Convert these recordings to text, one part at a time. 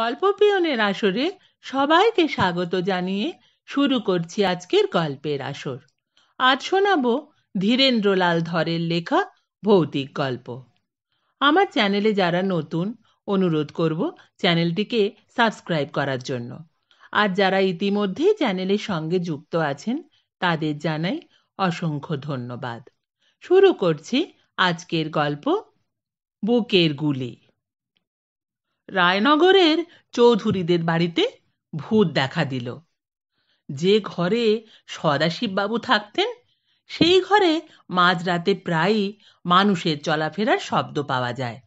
গল্প পিয়নের আসরে সবাইকে স্বাগত জানিয়ে শুরু করছি আজকের গল্পের আসর আজ শোনাব ধীরেন্দ্রলাল ধরের লেখা ভৌতিক গল্প আমার চ্যানেলে যারা নতুন অনুরোধ করব চ্যানেলটিকে সাবস্ক্রাইব করার জন্য আর যারা ইতিমধ্যেই চ্যানেলের সঙ্গে যুক্ত আছেন তাদের জানাই অসংখ্য ধন্যবাদ শুরু করছি আজকের গল্প বুকের গুলি রায়নগরের চৌধুরীদের বাড়িতে ভূত দেখা দিল যে ঘরে সদাশিববাবু থাকতেন সেই ঘরে মাঝরাতে প্রায়ই মানুষের চলাফেরার শব্দ পাওয়া যায়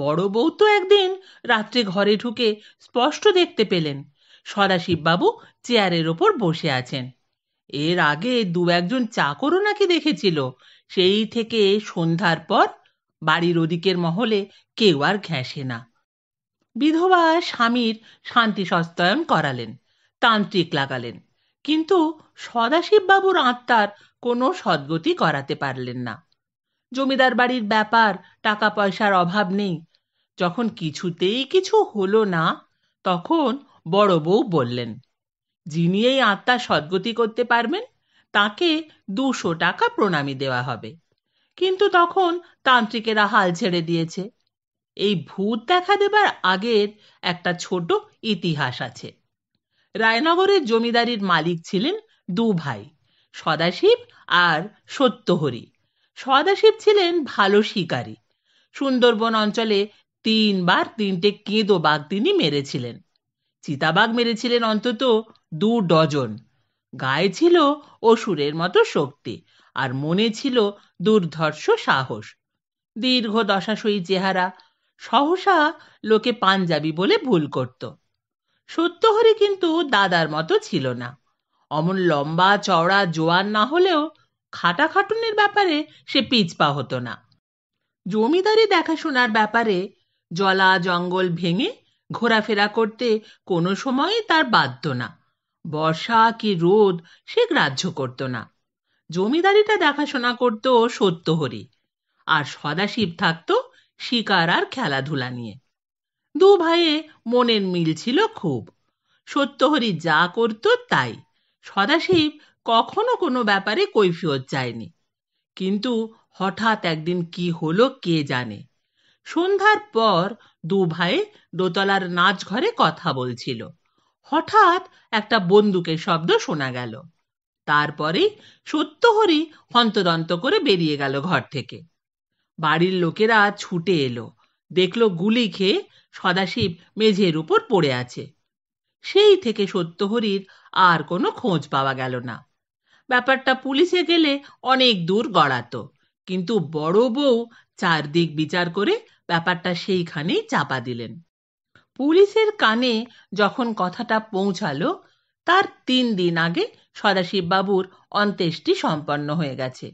বড় বউ তো একদিন রাত্রে ঘরে ঢুকে স্পষ্ট দেখতে পেলেন সদাশিববাবু চেয়ারের ওপর বসে আছেন এর আগে দু একজন চাকরও নাকি দেখেছিল সেই থেকে সন্ধ্যার পর বাড়ির ওদিকের মহলে কেউ আর ঘেঁষে না বিধবা স্বামীর শান্তি সস্তায়ন করালেন তান্ত্রিক লাগালেন কিন্তু সদাশিববাবুর আত্মার কোনো সদ্গতি করাতে পারলেন না জমিদার বাড়ির ব্যাপার টাকা পয়সার অভাব নেই যখন কিছুতেই কিছু হলো না তখন বড় বউ বললেন যিনি এই আত্মার সদ্গতি করতে পারবেন তাকে দুশো টাকা প্রণামী দেওয়া হবে কিন্তু তখন তান্ত্রিকেরা হাল ছেড়ে দিয়েছে এই ভূত দেখা দেবার আগের একটা ছোট ইতিহাস আছে রায়নগরের জমিদারির মালিক ছিলেন দু ভাই সদাশিব আর সত্যহরি সদাশিব ছিলেন ভালো শিকারী সুন্দরবন অঞ্চলে তিনবার তিনটে কেঁদো বাঘ তিনি মেরেছিলেন চিতাবাঘ মেরেছিলেন অন্তত দু ডজন গায়ে ছিল অসুরের মতো শক্তি আর মনে ছিল দুর্ধর্ষ সাহস দীর্ঘ দশাশয়ী চেহারা সহসা লোকে পাঞ্জাবি বলে ভুল করত সত্যহরি কিন্তু দাদার মতো ছিল না অমন লম্বা চওড়া জোয়ান না হলেও খাটুনের ব্যাপারে সে পিছপা হতো না জমিদারি দেখাশোনার ব্যাপারে জলা জঙ্গল ভেঙে ঘোরাফেরা করতে কোনো সময়ই তার বাধ্য না বর্ষা কি রোদ সে গ্রাহ্য করত না জমিদারিটা দেখাশোনা করত সত্যহরি আর সদাশিব থাকত শিকার আর খেলাধুলা নিয়ে দু ভাইয়ে মনের মিল ছিল খুব সত্যহরি যা করত তাই সদাশিব কখনো কোনো ব্যাপারে কৈফিয়ত চায়নি কিন্তু হঠাৎ একদিন কি হলো কে জানে সন্ধ্যার পর দু ভাই দোতলার নাচ ঘরে কথা বলছিল হঠাৎ একটা বন্দুকের শব্দ শোনা গেল তারপরে সত্যহরি হন্তদন্ত করে বেরিয়ে গেল ঘর থেকে বাড়ির লোকেরা ছুটে এলো দেখল গুলি খেয়ে সদাশিব মেঝের উপর পড়ে আছে সেই থেকে সত্যহরির আর কোনো খোঁজ পাওয়া গেল না ব্যাপারটা পুলিশে গেলে অনেক দূর গড়াতো কিন্তু বড় বউ চারদিক বিচার করে ব্যাপারটা সেইখানেই চাপা দিলেন পুলিশের কানে যখন কথাটা পৌঁছালো তার তিন দিন আগে সদাশিববাবুর অন্ত্যেষ্টি সম্পন্ন হয়ে গেছে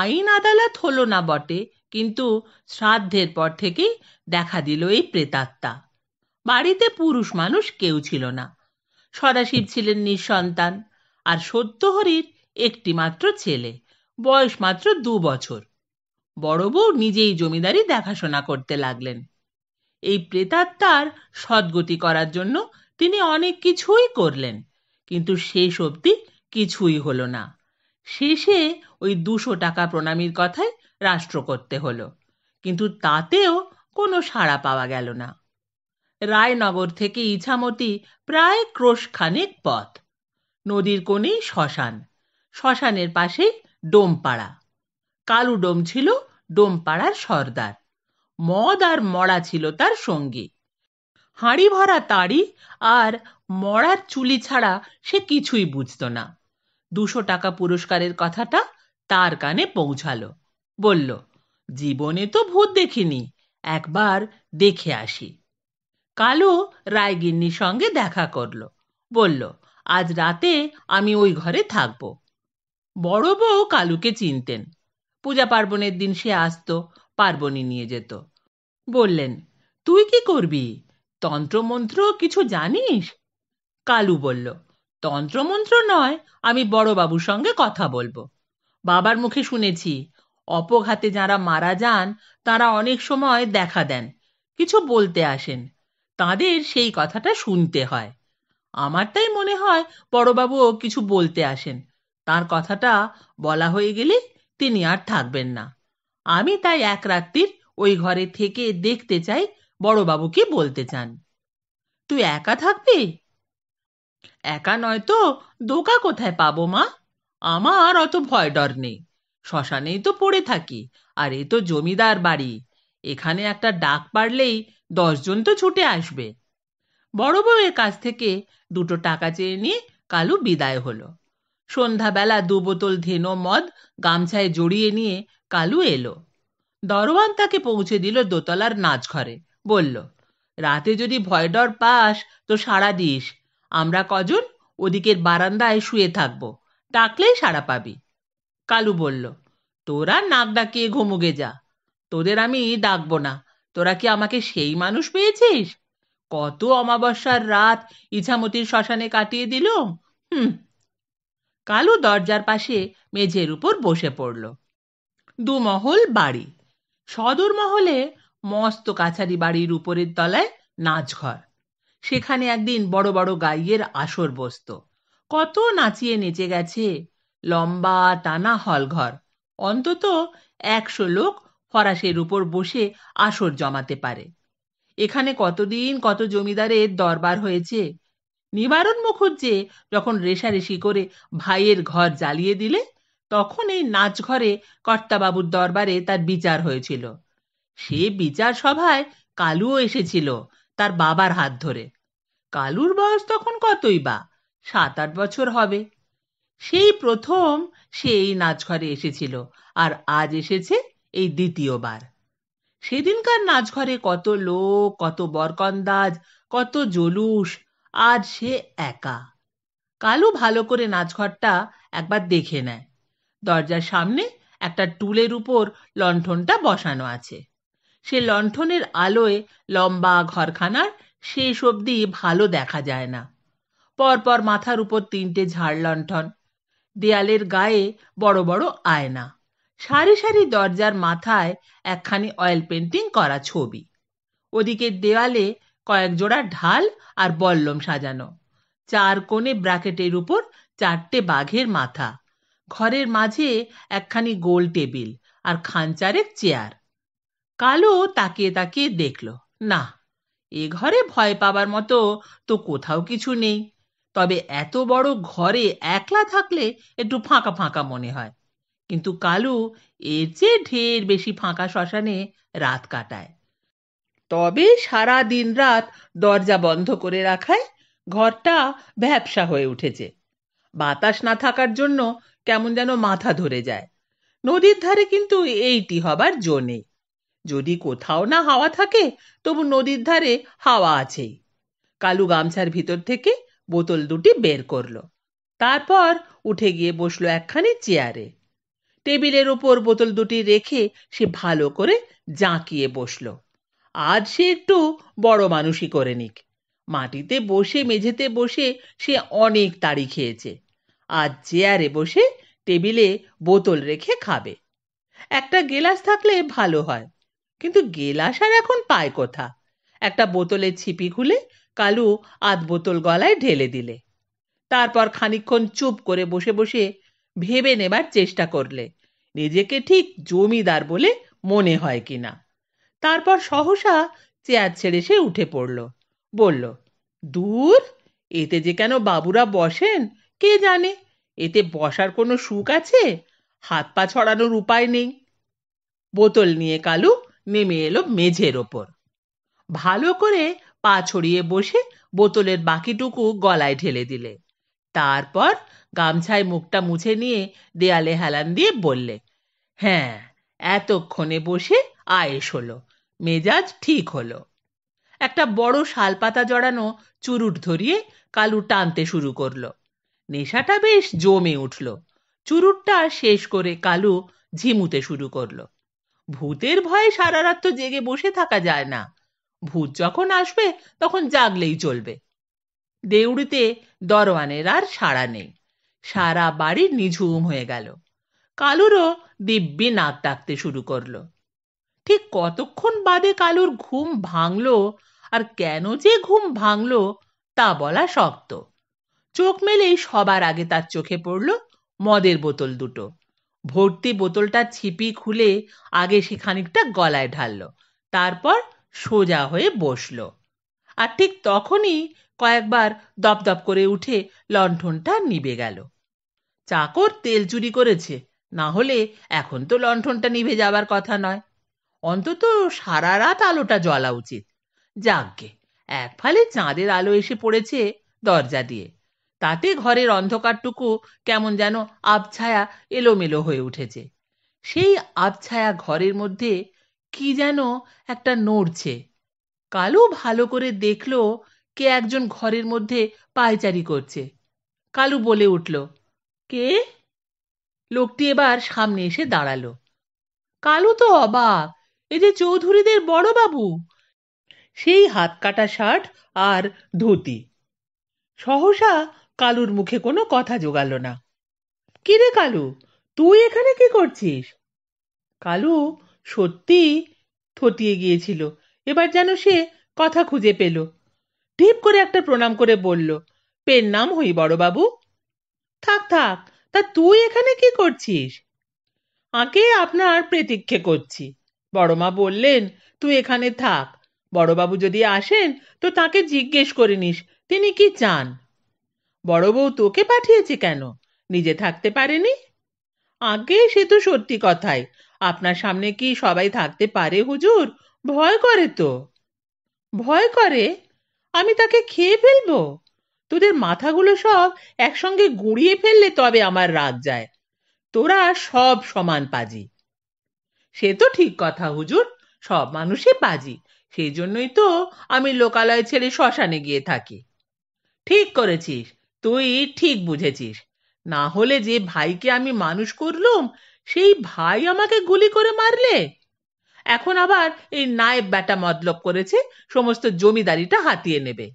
আইন আদালত হলো না বটে কিন্তু শ্রাদ্ধের পর থেকেই দেখা দিল এই প্রেতাত্মা বাড়িতে পুরুষ মানুষ কেউ ছিল না সদাশিব ছিলেন নিঃসন্তান আর সত্যহরির একটি মাত্র ছেলে বয়স মাত্র দু বছর বড় বউ নিজেই জমিদারি দেখাশোনা করতে লাগলেন এই প্রেতাত্মার সদ্গতি করার জন্য তিনি অনেক কিছুই করলেন কিন্তু শেষ অবধি কিছুই হলো না শেষে ওই দুশো টাকা প্রণামীর কথায় রাষ্ট্র করতে হলো কিন্তু তাতেও কোনো সাড়া পাওয়া গেল না রায়নগর থেকে ইছামতি প্রায় ক্রোশখানেক পথ নদীর কোণেই শ্মশান শ্মশানের পাশেই ডোমপাড়া কালু ডোম ছিল ডোমপাড়ার সর্দার মদ আর মড়া ছিল তার সঙ্গী হাঁড়ি ভরা তাড়ি আর মড়ার চুলি ছাড়া সে কিছুই বুঝত না দুশো টাকা পুরস্কারের কথাটা তার কানে পৌঁছালো বলল জীবনে তো ভূত দেখিনি একবার দেখে আসি কালু রায়গিন্নির সঙ্গে দেখা করল বলল আজ রাতে আমি ওই ঘরে থাকব বড় বউ কালুকে চিনতেন পূজা পার্বণের দিন সে আসত পার্বণী নিয়ে যেত বললেন তুই কি করবি তন্ত্রমন্ত্র কিছু জানিস কালু বলল তন্ত্রমন্ত্র নয় আমি বড়বাবুর সঙ্গে কথা বলবো বাবার মুখে শুনেছি অপঘাতে যারা মারা যান তারা অনেক সময় দেখা দেন কিছু বলতে আসেন তাদের সেই কথাটা শুনতে হয় আমার তাই মনে হয় বড়বাবুও কিছু বলতে আসেন তার কথাটা বলা হয়ে গেলে তিনি আর থাকবেন না আমি তাই এক রাত্রির ওই ঘরে থেকে দেখতে চাই বড়বাবু কি বলতে চান তুই একা থাকবি একা নয় তো দোকা কোথায় পাবো মা আমার অত ভয় ডর নেই শ্মশানেই তো পড়ে থাকি আর এ তো জমিদার বাড়ি এখানে একটা ডাক পারলেই দশজন তো ছুটে আসবে বড় বউয়ের কাছ থেকে দুটো টাকা চেয়ে নিয়ে কালু বিদায় হলো সন্ধ্যাবেলা দু বোতল ধেনো মদ গামছায় জড়িয়ে নিয়ে কালু এলো দরওয়ান তাকে পৌঁছে দিল দোতলার নাচ ঘরে বলল রাতে যদি ভয় ডর পাস তো সারা দিস আমরা কজন ওদিকের বারান্দায় শুয়ে থাকবো ডাকলেই সাড়া পাবি কালু বলল তোরা নাক ডাকিয়ে ঘুমুগে যা তোদের আমি ডাকবো না তোরা কি আমাকে সেই মানুষ পেয়েছিস কত অমাবস্যার রাত ইছামতির শ্মশানে কাটিয়ে দিল হুম কালু দরজার পাশে মেঝের উপর বসে পড়ল দুমহল বাড়ি সদর মহলে মস্ত কাছারি বাড়ির উপরের তলায় নাচঘর সেখানে একদিন বড় বড় গাইয়ের আসর বসত কত নাচিয়ে নেচে গেছে লম্বা টানা হলঘর অন্তত একশো লোক ফরাসের উপর বসে আসর জমাতে পারে এখানে কতদিন কত জমিদারের দরবার হয়েছে নিবারণ মুখুজ্জে যখন রেশারেশি করে ভাইয়ের ঘর জ্বালিয়ে দিলে তখন এই নাচঘরে কর্তাবাবুর দরবারে তার বিচার হয়েছিল সে বিচার সভায় কালুও এসেছিল তার বাবার হাত ধরে কালুর বয়স তখন কতই বা সাত আট বছর হবে সেই প্রথম সে এই নাচঘরে এসেছিল আর আজ এসেছে এই দ্বিতীয়বার সেদিনকার নাচঘরে কত লোক কত বরকন্দাজ কত জলুস আজ সে একা কালু ভালো করে নাচঘরটা একবার দেখে নেয় দরজার সামনে একটা টুলের উপর লণ্ঠনটা বসানো আছে সে লণ্ঠনের আলোয় লম্বা ঘরখানার শেষ অবধি ভালো দেখা যায় না পরপর মাথার উপর তিনটে ঝাড় লণ্ঠন দেয়ালের গায়ে বড় বড় আয়না সারি সারি দরজার মাথায় একখানি অয়েল পেন্টিং করা ছবি ওদিকে দেওয়ালে কয়েক জোড়া ঢাল আর বল্লম সাজানো চার কোণে ব্র্যাকেটের উপর চারটে বাঘের মাথা ঘরের মাঝে একখানি গোল টেবিল আর খানচারের চেয়ার কালো তাকিয়ে তাকিয়ে দেখল না এ ঘরে ভয় পাবার মতো তো কোথাও কিছু নেই তবে এত বড় ঘরে একলা থাকলে একটু ফাঁকা ফাঁকা মনে হয় কিন্তু কালু এর চেয়ে ঢের বেশি ফাঁকা শ্মশানে রাত কাটায় তবে সারা দিন রাত দরজা বন্ধ করে রাখায় ঘরটা ব্যবসা হয়ে উঠেছে বাতাস না থাকার জন্য কেমন যেন মাথা ধরে যায় নদীর ধারে কিন্তু এইটি হবার জো নেই যদি কোথাও না হাওয়া থাকে তবু নদীর ধারে হাওয়া আছেই কালু গামছার ভিতর থেকে বোতল দুটি বের করল তারপর উঠে গিয়ে বসলো একখানি চেয়ারে টেবিলের ওপর বোতল দুটি রেখে সে ভালো করে জাঁকিয়ে বসলো আজ সে একটু বড় মানুষই করে নিক মাটিতে বসে মেঝেতে বসে সে অনেক তাড়ি খেয়েছে আজ চেয়ারে বসে টেবিলে বোতল রেখে খাবে একটা গেলাস থাকলে ভালো হয় কিন্তু গেলাস আর এখন পায় কোথা একটা বোতলে ছিপি খুলে কালু আধ বোতল গলায় ঢেলে দিলে তারপর খানিক্ষণ চুপ করে বসে বসে ভেবে নেবার চেষ্টা করলে নিজেকে ঠিক জমিদার বলে মনে হয় কিনা তারপর সহসা চেয়ার ছেড়ে সে উঠে পড়ল বলল দূর এতে যে কেন বাবুরা বসেন কে জানে এতে বসার কোনো সুখ আছে হাত পা ছড়ানোর উপায় নেই বোতল নিয়ে কালু নেমে এলো মেঝের ওপর ভালো করে পা ছড়িয়ে বসে বোতলের বাকিটুকু গলায় ঢেলে দিলে তারপর গামছায় মুখটা মুছে নিয়ে দেয়ালে হেলান দিয়ে বললে হ্যাঁ এতক্ষণে বসে আয়েস হলো মেজাজ ঠিক হলো একটা বড় শালপাতা জড়ানো চুরুট ধরিয়ে কালু টানতে শুরু করলো নেশাটা বেশ জমে উঠল চুরুটটা শেষ করে কালু ঝিমুতে শুরু করলো ভূতের ভয়ে সারা রাত তো জেগে বসে থাকা যায় না ভূত যখন আসবে তখন জাগলেই চলবে দেউড়িতে দরোয়ানের আর সাড়া নেই সারা বাড়ি নিঝুম হয়ে গেল কালুরও দিব্যি নাক ডাকতে শুরু করলো ঠিক কতক্ষণ বাদে কালুর ঘুম ভাঙল আর কেন যে ঘুম ভাঙল তা বলা শক্ত চোখ মেলেই সবার আগে তার চোখে পড়ল মদের বোতল দুটো ভর্তি বোতলটা ছিপি খুলে আগে সেখানিকটা গলায় ঢালল তারপর সোজা হয়ে বসল আর ঠিক তখনই কয়েকবার দপদপ করে উঠে লণ্ঠনটা নিবে গেল চাকর তেল চুরি করেছে না হলে এখন তো লণ্ঠনটা নিভে যাবার কথা নয় অন্তত সারা রাত আলোটা জ্বলা উচিত যাকগে এক ফালে চাঁদের আলো এসে পড়েছে দরজা দিয়ে তাতে ঘরের অন্ধকারটুকু কেমন যেন আবছায়া এলোমেলো হয়ে উঠেছে সেই আবছায়া ঘরের মধ্যে কি যেন একটা নড়ছে কালু ভালো করে দেখল কে একজন ঘরের মধ্যে পায়চারি করছে কালু বলে উঠল কে লোকটি এবার সামনে এসে দাঁড়ালো কালু তো অবাক এ যে চৌধুরীদের বড়বাবু সেই হাত কাটা শার্ট আর ধুতি সহসা কালুর মুখে কোনো কথা জোগাল না কিরে কালু তুই এখানে কি করছিস কালু সত্যি থতিয়ে গিয়েছিল এবার যেন সে কথা খুঁজে পেল ঢিপ করে একটা প্রণাম করে বলল পের নাম হই বড়বাবু থাক থাক তা তুই এখানে কি করছিস আঁকে আপনার প্রতীক্ষে করছি বড়মা বললেন তুই এখানে থাক বড়বাবু যদি আসেন তো তাকে জিজ্ঞেস করে নিস তিনি কি চান বড় তোকে পাঠিয়েছে কেন নিজে থাকতে পারেনি আগে সে তো সত্যি কথাই আপনার সামনে কি সবাই থাকতে পারে হুজুর ভয় করে তো ভয় করে আমি তাকে খেয়ে ফেলবো তোদের মাথাগুলো সব একসঙ্গে গুঁড়িয়ে ফেললে তবে আমার রাগ যায় তোরা সব সমান পাজি সে তো ঠিক কথা হুজুর সব মানুষই পাজি সেই জন্যই তো আমি লোকালয় ছেড়ে শ্মশানে গিয়ে থাকি ঠিক করেছিস তুই ঠিক বুঝেছিস না হলে যে ভাইকে আমি মানুষ করলুম সেই ভাই আমাকে গুলি করে মারলে এখন আবার এই নায়েব ব্যাটা মতলব করেছে সমস্ত জমিদারিটা হাতিয়ে নেবে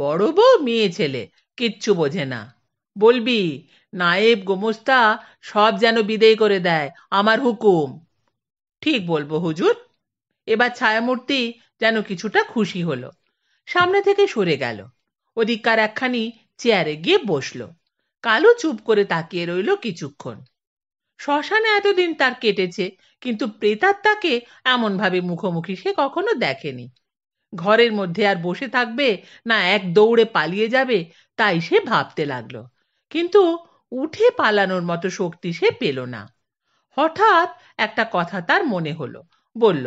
বড় বউ মেয়ে ছেলে কিচ্ছু বোঝে না বলবি নায়েব গোমস্তা সব যেন বিদেয় করে দেয় আমার হুকুম ঠিক বলবো হুজুর এবার ছায়ামূর্তি যেন কিছুটা খুশি হলো সামনে থেকে সরে গেল ওদিককার একখানি চেয়ারে গিয়ে বসল কালো চুপ করে তাকিয়ে রইল কিছুক্ষণ শ্মশানে এতদিন তার কেটেছে কিন্তু প্রেতাত্মাকে এমনভাবে মুখোমুখি সে কখনো দেখেনি ঘরের মধ্যে আর বসে থাকবে না এক দৌড়ে পালিয়ে যাবে তাই সে ভাবতে লাগলো কিন্তু উঠে পালানোর মতো শক্তি সে পেল না হঠাৎ একটা কথা তার মনে হলো বলল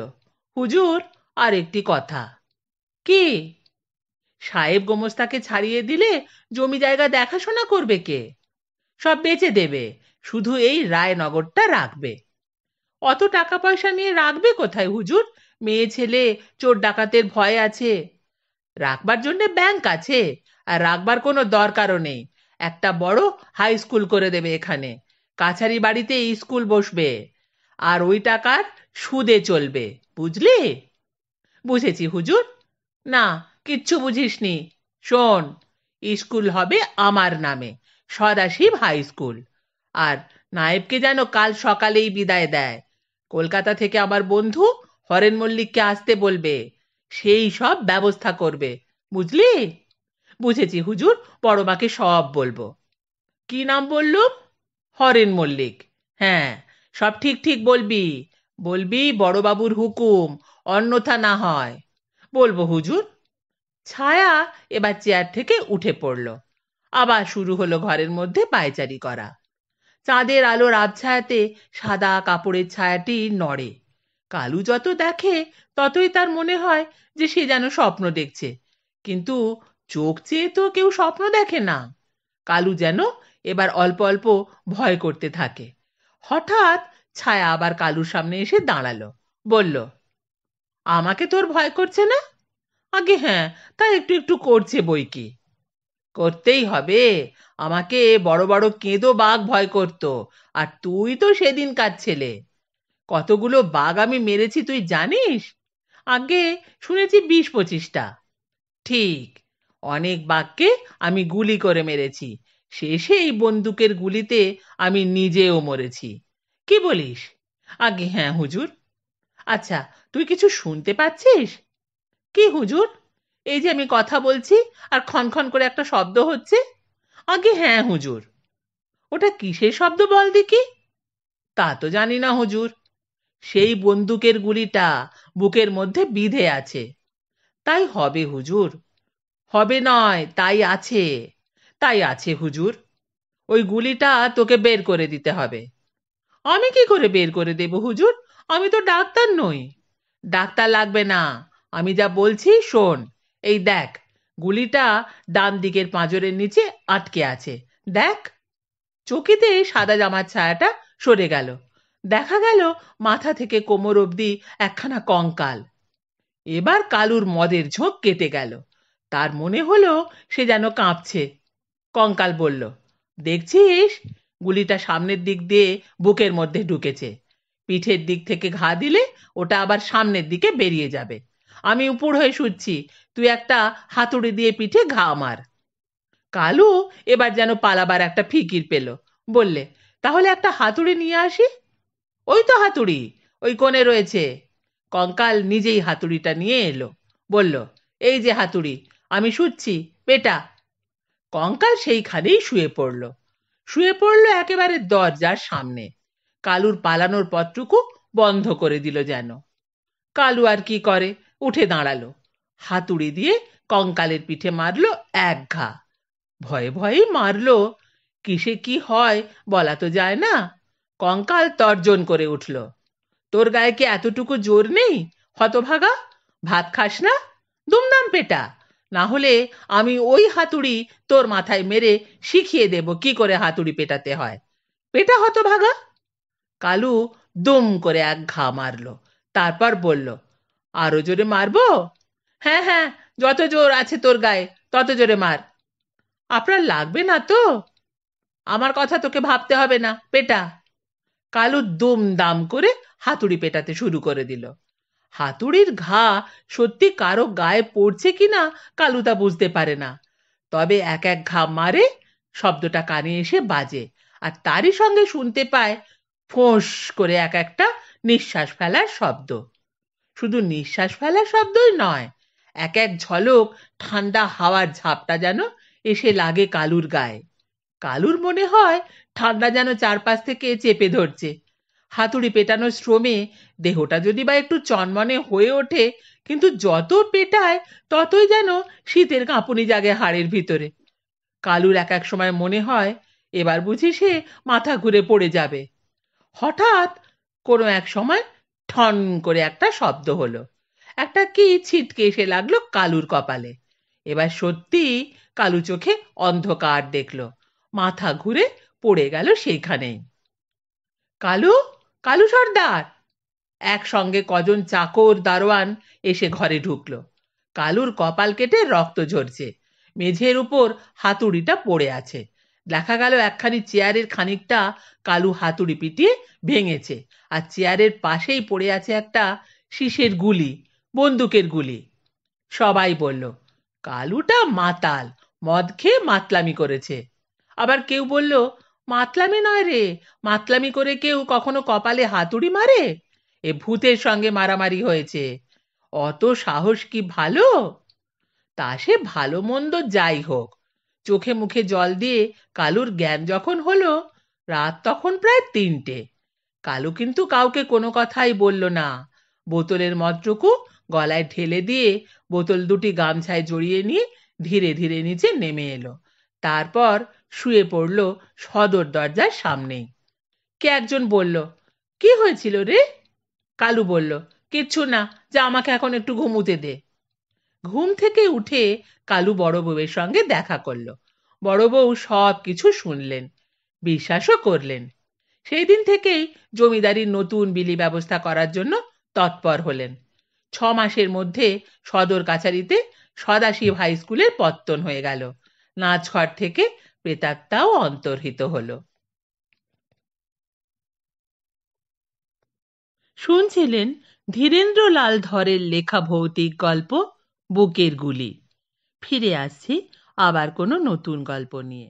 হুজুর আর একটি কথা কি সাহেব গোমস্তাকে ছাড়িয়ে দিলে জমি জায়গা দেখাশোনা করবে কে সব বেচে দেবে শুধু এই রায়নগরটা রাখবে অত টাকা পয়সা নিয়ে রাখবে কোথায় হুজুর মেয়ে ছেলে চোর ডাকাতের ভয় আছে রাখবার জন্য ব্যাংক আছে আর রাখবার কোনো দরকারও নেই একটা বড় হাই স্কুল করে দেবে এখানে কাছারি বাড়িতে স্কুল বসবে আর ওই টাকার সুদে চলবে বুঝলি বুঝেছি হুজুর না কিচ্ছু বুঝিসনি শোন স্কুল হবে আমার নামে সদাশিব হাই স্কুল আর নায়েবকে যেন কাল সকালেই বিদায় দেয় কলকাতা থেকে আমার বন্ধু হরেন মল্লিককে আসতে বলবে সেই সব ব্যবস্থা করবে বুঝলি বুঝেছি হুজুর বড়মাকে সব বলবো কি নাম বললুম হরেন মল্লিক হ্যাঁ সব ঠিক ঠিক বলবি বলবি বড়বাবুর হুকুম অন্যথা না হয় বলবো হুজুর ছায়া এবার চেয়ার থেকে উঠে পড়ল আবার শুরু হলো ঘরের মধ্যে পায়চারি করা চাঁদের আলোর আবছায়াতে সাদা কাপড়ের ছায়াটি নড়ে কালু যত দেখে ততই তার মনে হয় যে সে যেন স্বপ্ন দেখছে কিন্তু চোখ চেয়ে তো কেউ স্বপ্ন দেখে না কালু যেন এবার অল্প অল্প ভয় করতে থাকে হঠাৎ ছায়া আবার কালুর সামনে এসে দাঁড়ালো বলল আমাকে তোর ভয় করছে না আগে হ্যাঁ তা একটু একটু করছে বই কি করতেই হবে আমাকে বড় বড় কেঁদো বাঘ ভয় করত আর তুই তো সেদিনকার ছেলে কতগুলো বাঘ আমি মেরেছি তুই জানিস আগে শুনেছি বিশ পঁচিশটা ঠিক অনেক বাঘকে আমি গুলি করে মেরেছি শেষে এই বন্দুকের গুলিতে আমি নিজেও মরেছি কি বলিস আগে হ্যাঁ হুজুর আচ্ছা তুই কিছু শুনতে পাচ্ছিস কি হুজুর এই যে আমি কথা বলছি আর খনখন করে একটা শব্দ হচ্ছে আগে হ্যাঁ হুজুর ওটা কিসের শব্দ বল দেখি তা তো জানি না হুজুর সেই বন্দুকের গুলিটা বুকের মধ্যে বিধে আছে তাই হবে হুজুর হবে নয় তাই আছে তাই আছে হুজুর ওই গুলিটা তোকে বের করে দিতে হবে আমি কি করে বের করে দেব হুজুর আমি তো ডাক্তার নই ডাক্তার লাগবে না আমি যা বলছি শোন এই দেখ গুলিটা ডান দিকের পাঁজরের নিচে আটকে আছে দেখ চকিতে সাদা জামার ছায়াটা সরে গেল দেখা গেল মাথা থেকে কোমর অবধি একখানা কঙ্কাল এবার কালুর মদের ঝোঁক কেটে গেল তার মনে হলো সে যেন কাঁপছে কঙ্কাল বলল দেখছিস গুলিটা সামনের দিক দিয়ে বুকের মধ্যে ঢুকেছে পিঠের দিক থেকে ঘা দিলে ওটা আবার সামনের দিকে বেরিয়ে যাবে আমি উপুড় হয়ে শুচ্ছি তুই একটা হাতুড়ি দিয়ে পিঠে ঘা মার কালু এবার যেন পালাবার একটা ফিকির পেল বললে তাহলে একটা হাতুড়ি নিয়ে আসি ওই তো হাতুড়ি ওই কোণে রয়েছে কঙ্কাল নিজেই হাতুড়িটা নিয়ে এলো বলল এই যে হাতুড়ি আমি শুচ্ছি বেটা কঙ্কাল সেইখানেই শুয়ে পড়ল শুয়ে পড়ল একেবারে দরজার সামনে কালুর পালানোর পথটুকু বন্ধ করে দিল যেন কালু আর কি করে উঠে দাঁড়ালো হাতুড়ি দিয়ে কঙ্কালের পিঠে মারল এক ঘা ভয়ে ভয়ে মারল কিসে কি হয় বলা তো যায় না কঙ্কাল তর্জন করে উঠল তোর গায়ে কি এতটুকু জোর নেই হতভাগা ভাত খাস না দুমদাম পেটা না হলে আমি ওই হাতুড়ি তোর মাথায় মেরে শিখিয়ে দেব কি করে হাতুড়ি পেটাতে হয় পেটা হতভাগা কালু দুম করে এক ঘা মারল তারপর বলল আরো জোরে মারবো হ্যাঁ হ্যাঁ যত জোর আছে তোর গায়ে তত জোরে মার আপনার লাগবে না তো আমার কথা তোকে ভাবতে হবে না পেটা কালু দুম দাম করে হাতুড়ি পেটাতে শুরু করে দিল হাতুড়ির ঘা সত্যি কারো গায়ে পড়ছে কিনা কালু তা বুঝতে পারে না তবে এক এক ঘা মারে শব্দটা কানে এসে বাজে আর তারই সঙ্গে শুনতে পায় ফোঁস করে এক একটা নিঃশ্বাস ফেলার শব্দ শুধু নিঃশ্বাস ফেলার শব্দই নয় এক এক ঝলক ঠান্ডা হাওয়ার ঝাপটা যেন এসে লাগে কালুর গায়ে কালুর মনে হয় ঠান্ডা যেন চারপাশ থেকে চেপে ধরছে হাতুড়ি পেটানোর শ্রমে দেহটা যদি বা একটু চনমনে হয়ে ওঠে কিন্তু যত পেটায় ততই যেন শীতের কাঁপুনি জাগে হাড়ের ভিতরে কালুর এক এক সময় মনে হয় এবার বুঝি সে মাথা ঘুরে পড়ে যাবে হঠাৎ কোনো এক সময় ঠন করে একটা শব্দ হলো একটা কি ছিটকে এসে লাগলো কালুর কপালে এবার সত্যি কালু চোখে অন্ধকার দেখলো মাথা ঘুরে পড়ে গেল সেইখানেই কালু কালু সর্দার একসঙ্গে কজন চাকর দারোয়ান এসে ঘরে ঢুকল কালুর কপাল কেটে রক্ত ঝরছে মেঝের উপর হাতুড়িটা পড়ে আছে দেখা গেল একখানি চেয়ারের খানিকটা কালু হাতুড়ি পিটিয়ে ভেঙেছে আর চেয়ারের পাশেই পড়ে আছে একটা শিশের গুলি বন্দুকের গুলি সবাই বলল কালুটা মাতাল মদ খেয়ে মাতলামি করেছে আবার কেউ বলল মাতলামি নয় রে মাতলামি করে কেউ কখনো কপালে হাতুড়ি মারে এ ভূতের সঙ্গে মারামারি হয়েছে অত সাহস কি ভালো তা সে ভালো মন্দ যাই হোক চোখে মুখে জল দিয়ে কালুর জ্ঞান যখন হলো রাত তখন প্রায় তিনটে কালু কিন্তু কাউকে কোনো কথাই বলল না বোতলের মদটুকু গলায় ঢেলে দিয়ে বোতল দুটি গামছায় জড়িয়ে নিয়ে ধীরে ধীরে নিচে নেমে এলো তারপর শুয়ে পড়ল সদর দরজার সামনেই কে একজন বলল কি হয়েছিল রে কালু বলল কিচ্ছু না যা আমাকে এখন একটু ঘুমুতে দে ঘুম থেকে উঠে কালু বড় বউয়ের সঙ্গে দেখা করল বড় বউ সব কিছু শুনলেন বিশ্বাসও করলেন সেই দিন থেকেই জমিদারির নতুন বিলি ব্যবস্থা করার জন্য তৎপর হলেন ছ মাসের মধ্যে সদর কাছারিতে সদাশিব হাই স্কুলের পত্তন হয়ে গেল নাচঘর থেকে প্রেতাত্মাও অন্তর্হিত হল শুনছিলেন ধীরেন্দ্রলাল ধরের লেখা ভৌতিক গল্প বুকের গুলি ফিরে আসছি আবার কোনো নতুন গল্প নিয়ে